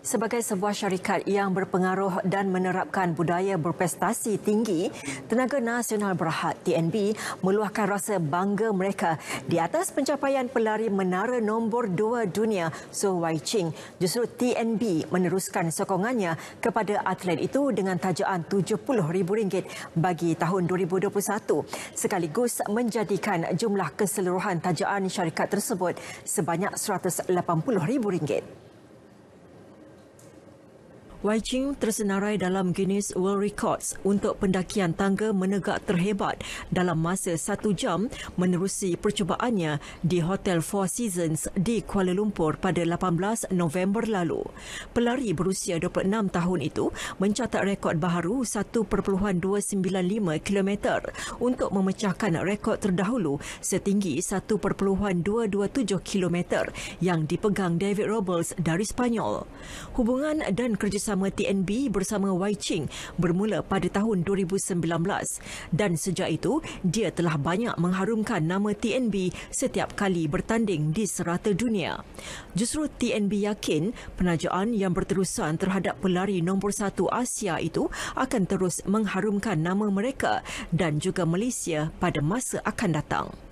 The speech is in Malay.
Sebagai sebuah syarikat yang berpengaruh dan menerapkan budaya berprestasi tinggi, Tenaga Nasional Berhad TNB meluahkan rasa bangga mereka di atas pencapaian pelari menara nombor dua dunia So Wai Ching. Justru TNB meneruskan sokongannya kepada atlet itu dengan tajaan RM70,000 bagi tahun 2021 sekaligus menjadikan jumlah keseluruhan tajaan syarikat tersebut sebanyak RM180,000. Wai Ching tersenarai dalam Guinness World Records untuk pendakian tangga menegak terhebat dalam masa satu jam menerusi percubaannya di Hotel Four Seasons di Kuala Lumpur pada 18 November lalu. Pelari berusia 26 tahun itu mencatat rekod baharu 1.295 km untuk memecahkan rekod terdahulu setinggi 1.227 km yang dipegang David Robles dari Spanyol. Hubungan dan kerjasama bersama TNB bersama Wai Ching bermula pada tahun 2019 dan sejak itu dia telah banyak mengharumkan nama TNB setiap kali bertanding di serata dunia. Justru TNB yakin penajaan yang berterusan terhadap pelari nombor satu Asia itu akan terus mengharumkan nama mereka dan juga Malaysia pada masa akan datang.